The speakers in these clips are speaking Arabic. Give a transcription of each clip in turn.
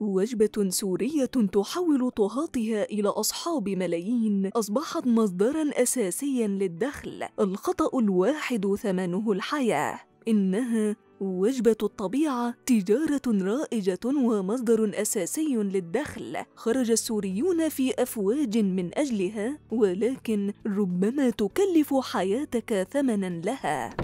وجبة سورية تحول طهاتها إلى أصحاب ملايين أصبحت مصدرًا أساسيًا للدخل، الخطأ الواحد ثمنه الحياة، إنها وجبة الطبيعة تجارة رائجة ومصدر أساسي للدخل، خرج السوريون في أفواج من أجلها، ولكن ربما تكلف حياتك ثمنًا لها.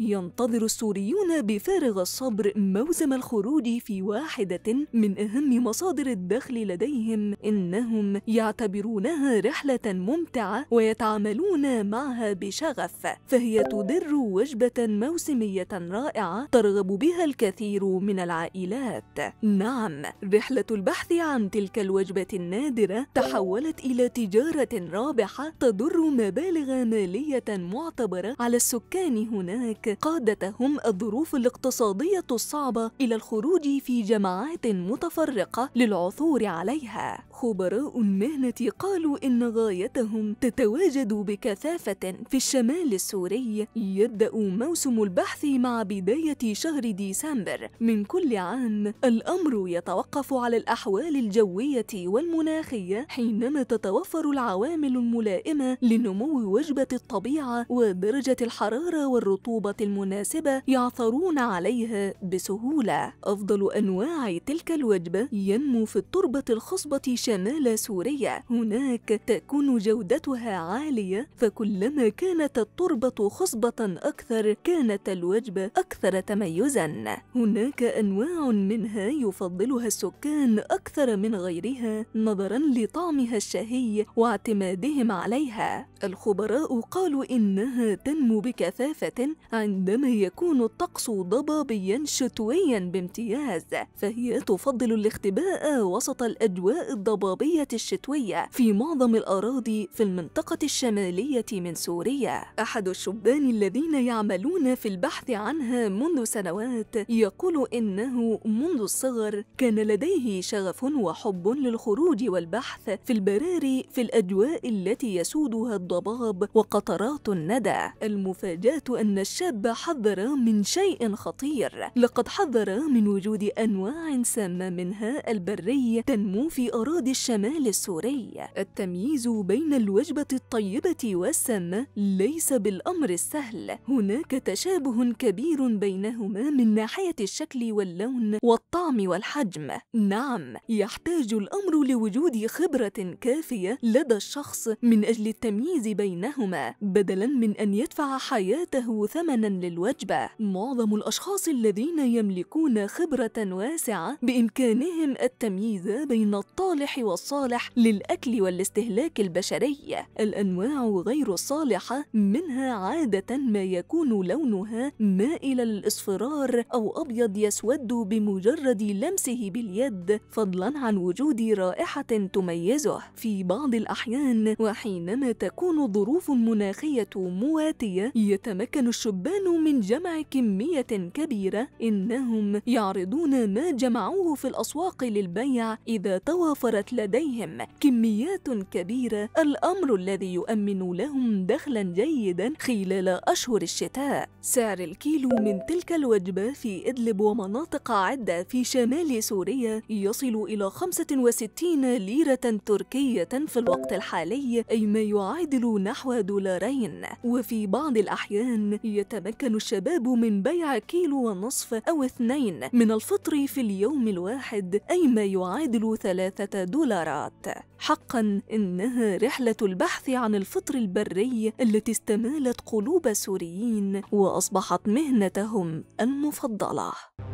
ينتظر السوريون بفارغ الصبر موسم الخروج في واحدة من أهم مصادر الدخل لديهم إنهم يعتبرونها رحلة ممتعة ويتعاملون معها بشغف فهي تدر وجبة موسمية رائعة ترغب بها الكثير من العائلات نعم رحلة البحث عن تلك الوجبة النادرة تحولت إلى تجارة رابحة تدر مبالغ مالية معتبرة على السكان هناك قادتهم الظروف الاقتصادية الصعبة إلى الخروج في جماعات متفرقة للعثور عليها خبراء المهنة قالوا إن غايتهم تتواجد بكثافة في الشمال السوري يبدأ موسم البحث مع بداية شهر ديسمبر من كل عام الأمر يتوقف على الأحوال الجوية والمناخية حينما تتوفر العوامل الملائمة لنمو وجبة الطبيعة ودرجة الحرارة والرطوبة المناسبة يعثرون عليها بسهولة أفضل أنواع تلك الوجبة ينمو في التربة الخصبة شمال سوريا هناك تكون جودتها عالية فكلما كانت التربة خصبة أكثر كانت الوجبة أكثر تميزا هناك أنواع منها يفضلها السكان أكثر من غيرها نظرا لطعمها الشهي واعتمادهم عليها الخبراء قالوا إنها تنمو بكثافة عندما يكون الطقس ضبابيا شتويا بامتياز فهي تفضل الاختباء وسط الأجواء الضبابية الشتوية في معظم الأراضي في المنطقة الشمالية من سوريا أحد الشبان الذين يعملون في البحث عنها منذ سنوات يقول إنه منذ الصغر كان لديه شغف وحب للخروج والبحث في البراري في الأجواء التي يسودها الضباب وقطرات الندى المفاجأة أن الشاب الشاب حذر من شيء خطير لقد حذر من وجود أنواع سامة منها البري تنمو في أراضي الشمال السوري التمييز بين الوجبة الطيبة والسامة ليس بالأمر السهل هناك تشابه كبير بينهما من ناحية الشكل واللون والطعم والحجم نعم يحتاج الأمر لوجود خبرة كافية لدى الشخص من أجل التمييز بينهما بدلا من أن يدفع حياته ثمن ثمنا للوجبة معظم الأشخاص الذين يملكون خبرة واسعة بإمكانهم التمييز بين الطالح والصالح للأكل والاستهلاك البشري الأنواع غير الصالحة منها عادة ما يكون لونها مائل للإصفرار أو أبيض يسود بمجرد لمسه باليد فضلا عن وجود رائحة تميزه في بعض الأحيان وحينما تكون الظروف المناخية مواتية يتمكن الشباب كانوا من جمع كمية كبيرة إنهم يعرضون ما جمعوه في الأسواق للبيع إذا توافرت لديهم كميات كبيرة الأمر الذي يؤمن لهم دخلا جيدا خلال أشهر الشتاء سعر الكيلو من تلك الوجبة في إدلب ومناطق عدة في شمال سوريا يصل إلى 65 ليرة تركية في الوقت الحالي أي ما يعادل نحو دولارين وفي بعض الأحيان يتم يتمكن الشباب من بيع كيلو ونصف أو اثنين من الفطر في اليوم الواحد أي ما يعادل ثلاثة دولارات حقا إنها رحلة البحث عن الفطر البري التي استمالت قلوب السوريين وأصبحت مهنتهم المفضلة